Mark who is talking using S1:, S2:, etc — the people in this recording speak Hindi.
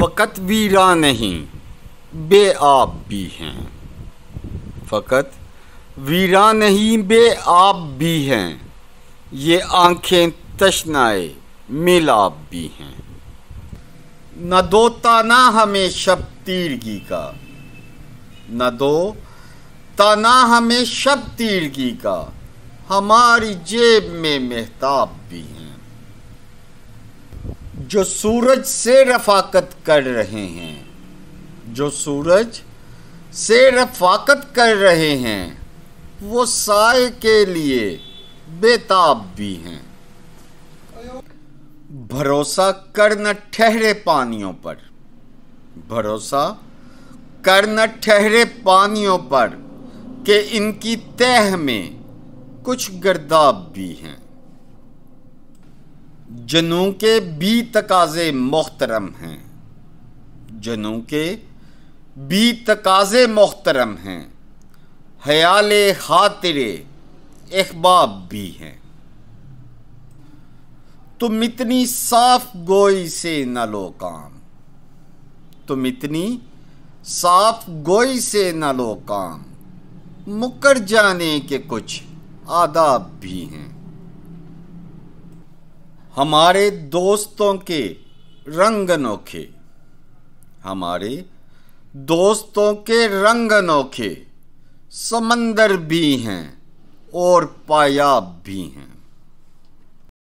S1: फ़कत वीरा नहीं बे आप भी हैं फ़कत वीरा नहीं बे आप भी हैं ये आंखें तशनाए मिलाप भी हैं न दो ताना हमें शब तीरगी का न दो ताना हमें शब तीरगी का हमारी जेब में मेहताब भी हैं जो सूरज से रफाकत कर रहे हैं जो सूरज से रफाकत कर रहे हैं वो साय के लिए बेताब भी हैं भरोसा कर न ठहरे पानियों पर भरोसा कर न ठहरे पानियों पर कि इनकी तह में कुछ गर्दाब भी हैं जनों के भी तकाजे मोहतरम हैं जनों के भी तकाजे मोहतरम हैं हयाल हातरे अहबाब भी हैं तुम इतनी साफ गोई से न लो काम तुम इतनी साफ गोई से न लो काम मुकर जाने के कुछ आदाब भी हैं हमारे दोस्तों के रंग अनोखे हमारे दोस्तों के रंग अनोखे समंदर भी हैं और पायाब भी हैं